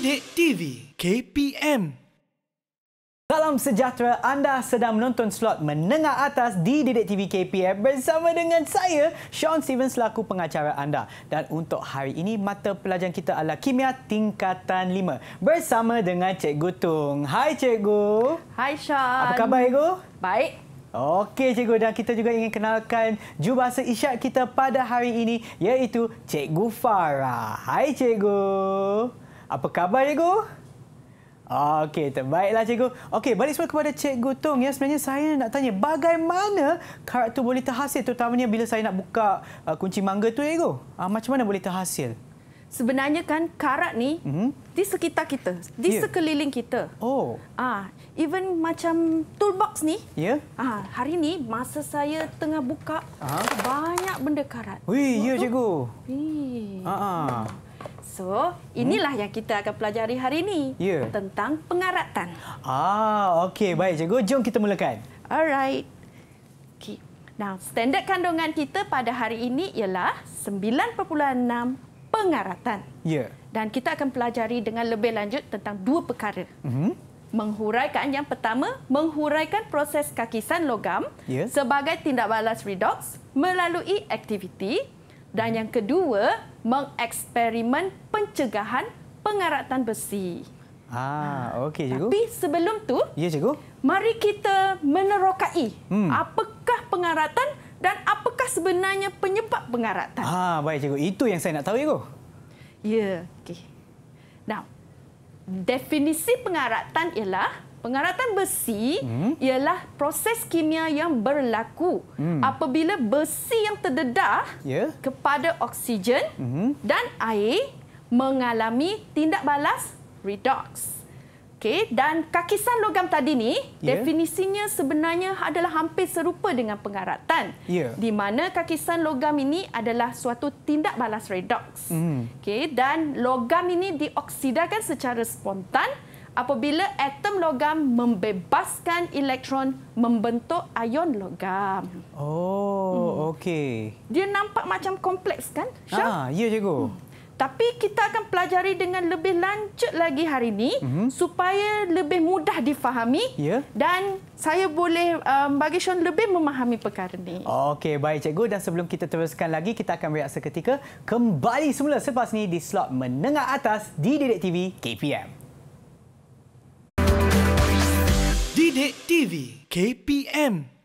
Sidik TV KPM Salam sejahtera, anda sedang menonton slot menengah atas di Didik TV KPM bersama dengan saya, Sean Stevens, selaku pengacara anda. Dan untuk hari ini, mata pelajaran kita adalah Kimia Tingkatan 5 bersama dengan Cikgu Tung. Hai Cikgu. Hai Sean. Apa khabar Cikgu? Baik. Okey Cikgu dan kita juga ingin kenalkan jubahasa isyak kita pada hari ini iaitu Cikgu Farah. Hai Cikgu. Cikgu. Apa khabar cikgu? Okey, terbaiklah cikgu. Okey, balik semula kepada cikgu tung Ya, sebenarnya saya nak tanya bagaimana tu boleh terhasil terutamanya bila saya nak buka uh, kunci mangga tu cikgu? Uh, macam mana boleh terhasil? Sebenarnya kan karat ni mm -hmm. di sekitar kita, di yeah. sekeliling kita. Oh. Ah, even macam toolbox ni. Ya. Yeah. Ah, hari ni masa saya tengah buka ah. banyak benda karat. Wih, ya cikgu. Wih. Ah. -ah. So, inilah hmm? yang kita akan pelajari hari ini yeah. tentang pengaratan. Ah, okey. Baik, cikgu. Jom kita mulakan. Alright. Okey. Nah, standard kandungan kita pada hari ini ialah 9.6 pengaratan. Ya. Yeah. Dan kita akan pelajari dengan lebih lanjut tentang dua perkara. Mhm. Mm menghuraikan yang pertama, menghuraikan proses kakisan logam yeah. sebagai tindak balas redox melalui aktiviti dan yang kedua mengeksperimen pencegahan pengaratan besi. Ah, ha. okey cikgu. Tapi sebelum tu, ya cikgu. Mari kita menerokai hmm. apakah pengaratan dan apakah sebenarnya penyebab pengaratan. Ah, baik cikgu. Itu yang saya nak tahu cikgu. Ya, okey. Now, definisi pengaratan ialah Pengaratan besi hmm? ialah proses kimia yang berlaku hmm. apabila besi yang terdedah yeah. kepada oksigen hmm. dan air mengalami tindak balas redox. Okay, dan kakisan logam tadi ni yeah. definisinya sebenarnya adalah hampir serupa dengan pengaratan yeah. di mana kakisan logam ini adalah suatu tindak balas redox mm. okey dan logam ini dioksidakan secara spontan mm apabila atom logam membebaskan elektron membentuk ion logam. Oh, hmm. okey. Dia nampak macam kompleks kan? Syah? Ah, ya cikgu. Hmm. Tapi kita akan pelajari dengan lebih lanjut lagi hari ini mm-hmm. supaya lebih mudah difahami yeah. dan saya boleh um, bagi Sean lebih memahami perkara ini. Okey, baik cikgu. Dan sebelum kita teruskan lagi, kita akan reaksi seketika kembali semula selepas ini di slot menengah atas di Dedek TV KPM. Sidik TV KPM